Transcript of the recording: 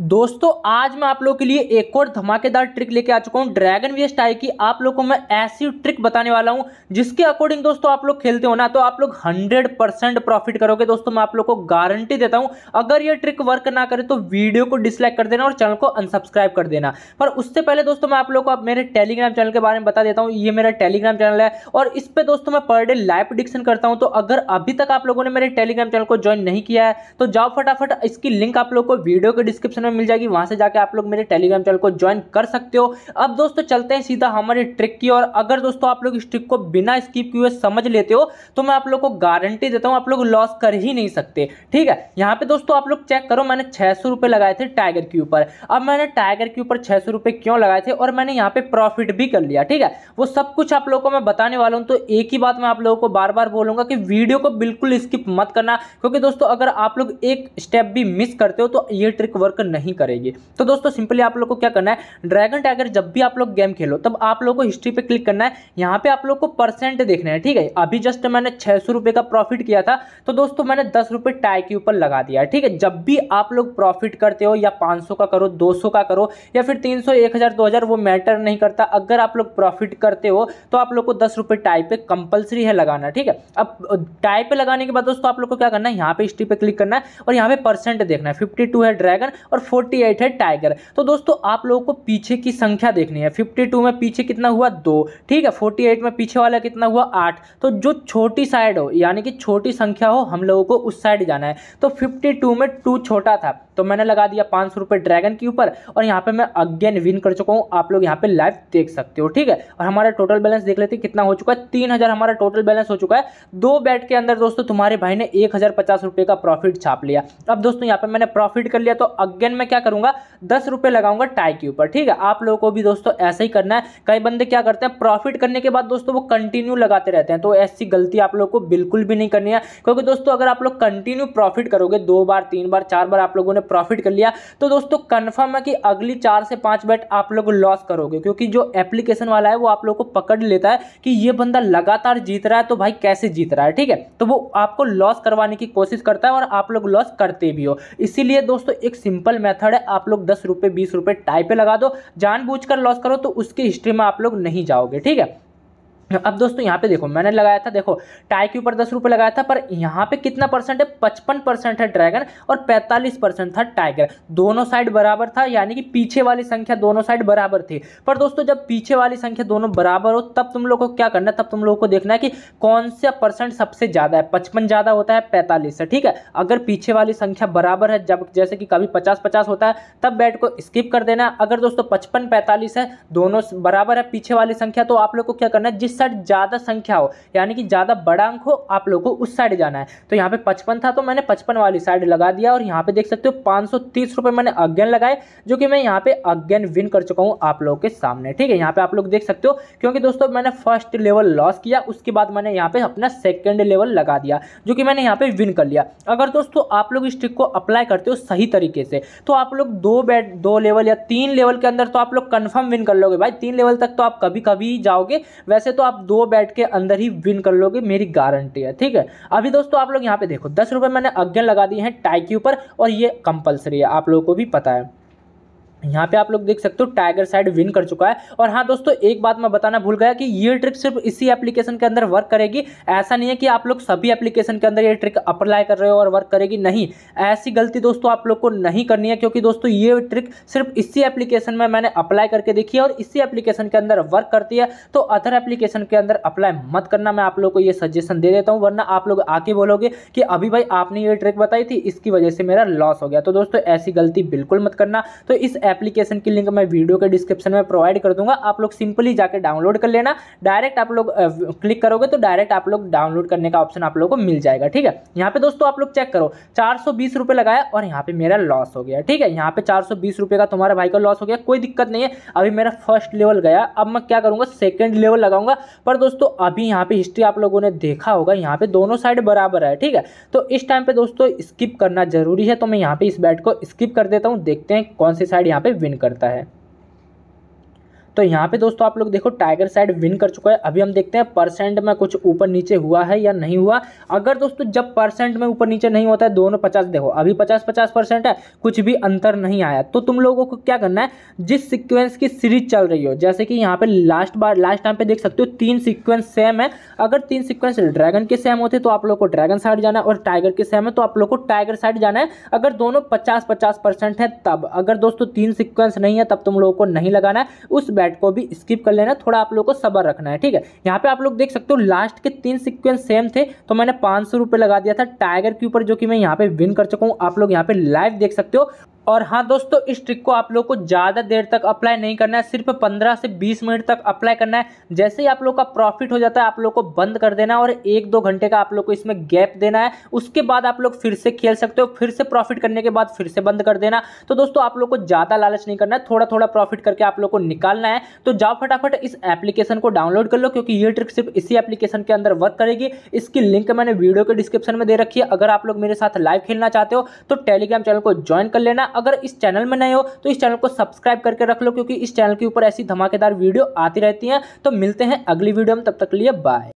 दोस्तों आज मैं आप लोग के लिए एक और धमाकेदार ट्रिक लेके आ चुका हूँ ड्रैगन वेस्ट आई की आप लोगों को मैं ऐसी ट्रिक बताने वाला हूँ जिसके अकॉर्डिंग दोस्तों आप लोग खेलते हो ना तो आप लोग 100 परसेंट प्रॉफिट करोगे दोस्तों मैं आप लोगों को गारंटी देता हूँ अगर ये ट्रिक वर्क ना करे तो वीडियो को डिसलाइक कर देना और चैनल को अनसब्सक्राइब कर देना पर उससे पहले दोस्तों मैं आप लोग को आप मेरे टेलीग्राम चैनल के बारे में बता देता हूँ ये मेरा टेलीग्राम चैनल है और इस पर दोस्तों मैं पर डे लाइव प्रिडिक्शन करता हूँ तो अगर अभी तक आप लोगों ने मेरे टेलीग्राम चैनल को ज्वाइन नहीं किया है तो जाओ फटाफट इसकी लिंक आप लोग को वीडियो के डिस्क्रिप्शन डिस्क्रिप्शन में मिल जाएगी वहां से जाकर आप लोग मेरे टेलीग्राम चैनल को ज्वाइन कर सकते हो अब दोस्तों चलते हैं सीधा हमारे ट्रिक की और अगर दोस्तों आप लोग इस ट्रिक को बिना स्किप किए समझ लेते हो तो मैं आप लोग को गारंटी देता हूँ आप लोग लॉस कर ही नहीं सकते ठीक है यहाँ पे दोस्तों आप लोग चेक करो मैंने छह लगाए थे टाइगर के ऊपर अब मैंने टाइगर के ऊपर छह क्यों लगाए थे और मैंने यहाँ पे प्रॉफिट भी कर लिया ठीक है वो सब कुछ आप लोगों को मैं बताने वाला हूँ तो एक ही बात मैं आप लोगों को बार बार बोलूंगा कि वीडियो को बिल्कुल स्किप मत करना क्योंकि दोस्तों अगर आप लोग एक स्टेप भी मिस करते हो तो ये ट्रिक वर्क नहीं करेगी तो दोस्तों सिंपली आप लोग को क्या करना है ड्रैगन टाइगर जब भी आप लोग गेम खेलो तब आप लोग को हिस्ट्री पे क्लिक करना है यहाँ पे आप लोग को परसेंट देखना है ठीक है अभी जस्ट मैंने छह सौ रुपये का प्रॉफिट किया था तो दोस्तों मैंने दस रुपये टाई के ऊपर लगा दिया ठीक है जब भी आप लोग प्रॉफिट करते हो या पाँच का करो दो का करो या फिर तीन सौ एक हज़ार दो हज़ार वो मैटर नहीं करता अगर आप लोग प्रॉफिट करते हो तो आप लोग को दस रुपये टाई पे कंपलसरी है लगाना ठीक है अब टाई पे लगाने के बाद दोस्तों आप लोग को क्या करना है यहाँ पे हिस्ट्री पे क्लिक करना है और यहाँ पे परसेंट देखना है फिफ्टी टू है ड्रैगन और फोर्टी एट है टाइगर तो दोस्तों आप लोगों को पीछे की संख्या देखनी है फिफ्टी टू में पीछे कितना हुआ दो ठीक है फोर्टी एट में पीछे वाला कितना हुआ आठ तो जो छोटी साइड हो यानी कि छोटी संख्या हो हम लोगों को उस साइड जाना है तो फिफ्टी टू में टू छोटा था तो मैंने लगा दिया पाँच सौ रुपये ड्रैगन के ऊपर और यहाँ पे मैं अगेन विन कर चुका हूँ आप लोग यहाँ पे लाइव देख सकते हो ठीक है और हमारा टोटल बैलेंस देख लेते हैं कितना हो चुका है तीन हज़ार हमारा टोटल बैलेंस हो चुका है दो बैट के अंदर दोस्तों तुम्हारे भाई ने एक हज़ार पचास रुपये का प्रॉफिट छाप लिया अब दोस्तों यहाँ पर मैंने प्रॉफिट कर लिया तो अगेन सेकेंड मैं क्या करूंगा दस रुपए लगाऊंगा टाई के ऊपर ठीक है आप लोगों को भी दोस्तों ऐसा ही करना है कई बंदे क्या करते हैं प्रॉफिट करने के बाद दोस्तों वो कंटिन्यू लगाते रहते हैं तो ऐसी गलती आप लोग को बिल्कुल भी नहीं करनी है क्योंकि दोस्तों अगर आप लोग कंटिन्यू प्रॉफिट करोगे दो बार तीन बार चार बार आप लोगों ने प्रॉफिट कर लिया तो दोस्तों कन्फर्म है कि अगली चार से पांच बैट आप लोग लॉस करोगे क्योंकि जो एप्लीकेशन वाला है वो आप लोग को पकड़ लेता है कि ये बंदा लगातार जीत रहा है तो भाई कैसे जीत रहा है ठीक है तो वो आपको लॉस करवाने की कोशिश करता है और आप लोग लॉस करते भी हो इसीलिए दोस्तों एक सिंपल मेथड है आप लोग दस रुपये बीस रुपये टाइपे लगा दो जानबूझकर लॉस करो तो उसकी हिस्ट्री में आप लोग नहीं जाओगे ठीक है अब दोस्तों यहाँ पे देखो मैंने लगाया था देखो टाई के ऊपर दस रुपये लगाया था पर यहाँ पे कितना परसेंट है पचपन परसेंट है ड्रैगन और पैंतालीस परसेंट था टाइगर दोनों साइड बराबर था यानी कि पीछे वाली संख्या दोनों साइड बराबर थी पर दोस्तों जब पीछे वाली संख्या दोनों बराबर हो तब तुम लोग को क्या करना है तब तुम लोग को देखना है कि कौन सा परसेंट सबसे ज़्यादा है पचपन ज़्यादा होता है पैंतालीस से ठीक है अगर पीछे वाली संख्या बराबर है जब जैसे कि कभी पचास पचास होता है तब बैट को स्किप कर देना अगर दोस्तों पचपन पैंतालीस है दोनों बराबर है पीछे वाली संख्या तो आप लोग को क्या करना है जिस साइड ज़्यादा संख्या हो यानी कि ज़्यादा बड़ा अंक हो आप लोगों को उस साइड जाना है तो यहाँ पे पचपन था तो मैंने पचपन वाली साइड लगा दिया और यहाँ पे देख सकते हो पाँच मैंने अज्ञान लगाए जो कि मैं यहाँ पे अज्ञान विन कर चुका हूँ आप लोगों के सामने ठीक है यहाँ पे आप लोग देख सकते हो क्योंकि दोस्तों मैंने फर्स्ट लेवल लॉस किया उसके बाद मैंने यहाँ पे अपना सेकेंड लेवल लगा दिया जो कि मैंने यहाँ पे विन कर लिया अगर दोस्तों आप लोग इस ट्रिक को अप्लाई करते हो सही तरीके से तो आप लोग दो बैट दो लेवल या तीन लेवल के अंदर तो आप लोग कंफर्म विन कर लोगे भाई तीन लेवल तक तो आप कभी कभी जाओगे वैसे तो आप आप दो बैट के अंदर ही विन कर लोगे मेरी गारंटी है ठीक है अभी दोस्तों आप लोग यहाँ पे देखो दस रुपये मैंने अज्ञान लगा दिए हैं टाई के ऊपर और ये कंपलसरी है आप लोगों को भी पता है यहाँ पे आप लोग देख सकते हो टाइगर साइड विन कर चुका है और हाँ दोस्तों एक बात मैं बताना भूल गया कि ये ट्रिक सिर्फ इसी एप्लीकेशन के अंदर वर्क करेगी ऐसा नहीं है कि आप लोग सभी एप्लीकेशन के अंदर ये ट्रिक अप्लाई कर रहे हो और वर्क करेगी नहीं ऐसी गलती दोस्तों आप लोग को नहीं करनी है क्योंकि दोस्तों ये ट्रिक सिर्फ इसी एप्लीकेशन में मैंने अप्लाई करके देखी है और इसी एप्लीकेशन के अंदर वर्क करती है तो अदर एप्लीकेशन के अंदर अप्लाई मत करना मैं आप लोग को ये सजेशन दे देता हूँ वरना आप लोग आके बोलोगे कि अभी भाई आपने ये ट्रिक बताई थी इसकी वजह से मेरा लॉस हो गया तो दोस्तों ऐसी गलती बिल्कुल मत करना तो इस एप्लीकेशन की लिंक मैं वीडियो के डिस्क्रिप्शन में प्रोवाइड कर दूंगा आप लोग सिंपली जाकर डाउनलोड कर लेना डायरेक्ट आप लोग क्लिक करोगे तो डायरेक्ट आप लोग डाउनलोड करने का ऑप्शन आप लोगों को मिल जाएगा ठीक है यहाँ पे दोस्तों आप लोग चेक करो चार सौ बीस लगाया और यहाँ पे मेरा लॉस हो गया ठीक है यहाँ पे चार सौ बीस का तुम्हारा भाई का लॉस हो गया कोई दिक्कत नहीं है अभी मेरा फर्स्ट लेवल गया अब मैं क्या करूँगा सेकेंड लेवल लगाऊंगा पर दोस्तों अभी यहाँ पे हिस्ट्री आप लोगों ने देखा होगा यहाँ पे दोनों साइड बराबर है ठीक है तो इस टाइम पे दोस्तों स्किप करना जरूरी है तो मैं यहाँ पे इस बैट को स्किप कर देता हूँ देखते हैं कौन सी साइड यहाँ यहाँ पे विन करता है तो यहाँ पे दोस्तों आप लोग देखो टाइगर साइड विन कर चुका है अभी हम देखते हैं परसेंट में कुछ ऊपर नीचे हुआ है या नहीं हुआ अगर दोस्तों जब परसेंट में ऊपर नीचे नहीं होता है दोनों पचास देखो अभी पचास पचास परसेंट है कुछ भी अंतर नहीं आया तो तुम लोगों को क्या करना है जिस सिक्वेंस की सीरीज चल रही हो जैसे कि यहाँ पे लास्ट बार लास्ट टाइम पे देख सकते हो तीन सिक्वेंस सेम है अगर तीन सिक्वेंस ड्रैगन के सेम होते तो आप लोग को ड्रैगन साइड जाना है और टाइगर के सेम है तो आप लोग को टाइगर साइड जाना है अगर दोनों पचास पचास परसेंट है तब अगर दोस्तों तीन सिक्वेंस नहीं है तब तुम लोगों को नहीं लगाना है उस बैट को भी स्किप कर लेना थोड़ा आप लोग को सबर रखना है ठीक है यहाँ पे आप लोग देख सकते हो लास्ट के तीन सिक्वेंस सेम थे तो मैंने पाँच लगा दिया था टाइगर के ऊपर जो कि मैं यहाँ पे विन कर चुका हूँ आप लोग यहाँ पे लाइव देख सकते हो और हाँ दोस्तों इस ट्रिक को आप लोग को ज़्यादा देर तक अप्लाई नहीं करना है सिर्फ 15 से 20 मिनट तक अप्लाई करना है जैसे ही आप लोग का प्रॉफिट हो जाता है आप लोग को बंद कर देना है और एक दो घंटे का आप लोग को इसमें गैप देना है उसके बाद आप लोग फिर से खेल सकते हो फिर से प्रॉफिट करने के बाद फिर से बंद कर देना तो दोस्तों आप लोग को ज़्यादा लालच नहीं करना है थोड़ा थोड़ा प्रॉफिट करके आप लोग को निकालना है तो जाओ फटाफट इस एप्लीकेशन को डाउनलोड कर लो क्योंकि ये ट्रिक सिर्फ इसी एप्लीकेशन के अंदर वर्क करेगी इसकी लिंक मैंने वीडियो के डिस्क्रिप्शन में दे रखी है अगर आप लोग मेरे साथ लाइव खेलना चाहते हो तो टेलीग्राम चैनल को ज्वाइन कर लेना अगर इस चैनल में नए हो तो इस चैनल को सब्सक्राइब करके रख लो क्योंकि इस चैनल के ऊपर ऐसी धमाकेदार वीडियो आती रहती हैं तो मिलते हैं अगली वीडियो में तब तक लिए बाय